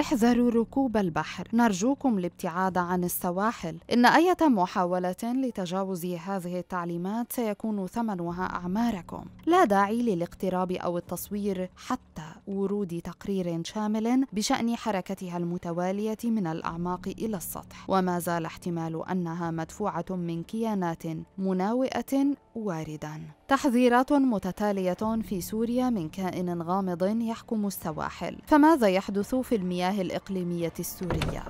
احذروا ركوب البحر نرجوكم الابتعاد عن السواحل إن أي محاولة لتجاوز هذه التعليمات سيكون ثمنها أعماركم لا داعي للاقتراب أو التصوير حتى ورود تقرير شامل بشأن حركتها المتوالية من الأعماق إلى السطح وما زال احتمال أنها مدفوعة من كيانات مناوئة واردا تحذيرات متتالية في سوريا من كائن غامض يحكم السواحل فماذا يحدث في المياه الإقليمية السورية؟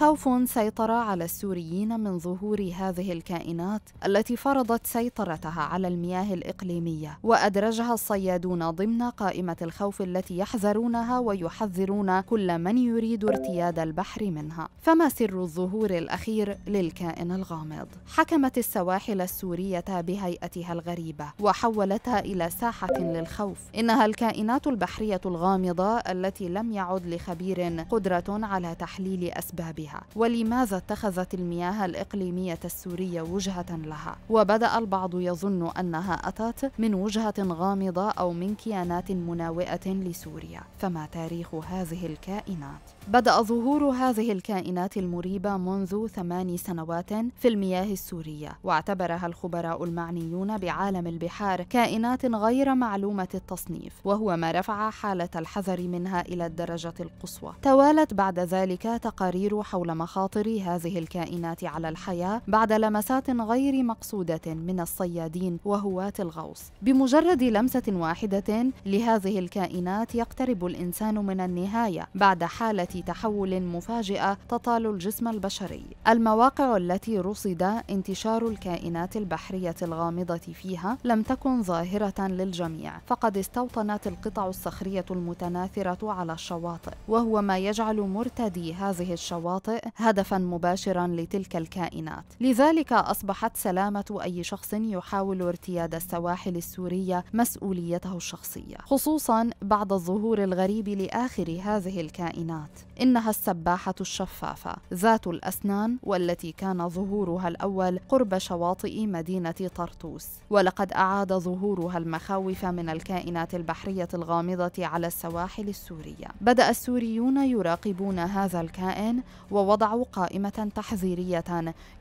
خوف سيطر على السوريين من ظهور هذه الكائنات التي فرضت سيطرتها على المياه الإقليمية وأدرجها الصيادون ضمن قائمة الخوف التي يحذرونها ويحذرون كل من يريد ارتياد البحر منها فما سر الظهور الأخير للكائن الغامض حكمت السواحل السورية بهيئتها الغريبة وحولتها إلى ساحة للخوف إنها الكائنات البحرية الغامضة التي لم يعد لخبير قدرة على تحليل أسبابها بها ولماذا اتخذت المياه الإقليمية السورية وجهة لها وبدأ البعض يظن أنها أتت من وجهة غامضة أو من كيانات مناوئة لسوريا فما تاريخ هذه الكائنات؟ بدأ ظهور هذه الكائنات المريبة منذ ثماني سنوات في المياه السورية واعتبرها الخبراء المعنيون بعالم البحار كائنات غير معلومة التصنيف وهو ما رفع حالة الحذر منها إلى الدرجة القصوى توالت بعد ذلك تقارير حول حول مخاطر هذه الكائنات على الحياة بعد لمسات غير مقصودة من الصيادين وهواة الغوص بمجرد لمسة واحدة لهذه الكائنات يقترب الإنسان من النهاية بعد حالة تحول مفاجئة تطال الجسم البشري المواقع التي رصد انتشار الكائنات البحرية الغامضة فيها لم تكن ظاهرة للجميع فقد استوطنت القطع الصخرية المتناثرة على الشواطئ وهو ما يجعل مرتدي هذه الشواطئ الخاطئ هدفا مباشرا لتلك الكائنات لذلك أصبحت سلامة أي شخص يحاول ارتياد السواحل السورية مسؤوليته الشخصية خصوصا بعد الظهور الغريب لآخر هذه الكائنات إنها السباحة الشفافة ذات الأسنان والتي كان ظهورها الأول قرب شواطئ مدينة طرطوس ولقد أعاد ظهورها المخاوف من الكائنات البحرية الغامضة على السواحل السورية بدأ السوريون يراقبون هذا الكائن ووضعوا قائمة تحذيرية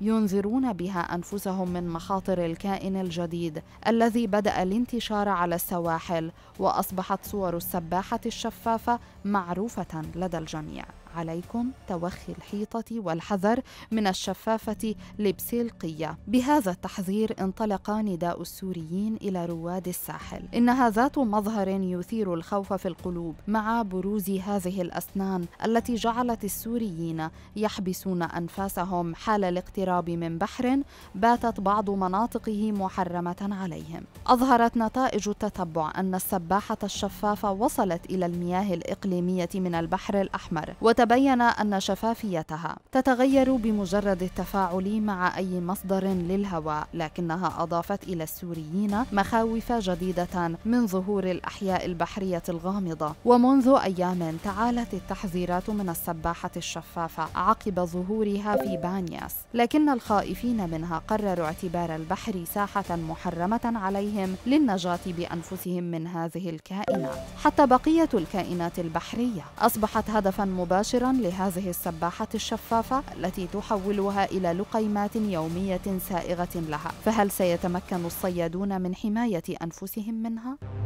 ينذرون بها أنفسهم من مخاطر الكائن الجديد الذي بدأ الانتشار على السواحل وأصبحت صور السباحة الشفافة معروفة لدى الجميع عليكم توخي الحيطة والحذر من الشفافة لبسيلقية بهذا التحذير انطلق نداء السوريين إلى رواد الساحل إنها ذات مظهر يثير الخوف في القلوب مع بروز هذه الأسنان التي جعلت السوريين يحبسون أنفاسهم حال الاقتراب من بحر باتت بعض مناطقه محرمة عليهم. أظهرت نتائج التتبع أن السباحة الشفافة وصلت إلى المياه الإقليمية من البحر الأحمر، وتبين أن شفافيتها تتغير بمجرد التفاعل مع أي مصدر للهواء، لكنها أضافت إلى السوريين مخاوف جديدة من ظهور الأحياء البحرية الغامضة، ومنذ أيام تعالت التحذيرات من السباحة الشفافة عقب ظهورها في بانياس لكن الخائفين منها قرروا اعتبار البحر ساحة محرمة عليهم للنجاة بأنفسهم من هذه الكائنات حتى بقية الكائنات البحرية أصبحت هدفا مباشرا لهذه السباحة الشفافة التي تحولها إلى لقيمات يومية سائغة لها فهل سيتمكن الصيادون من حماية أنفسهم منها؟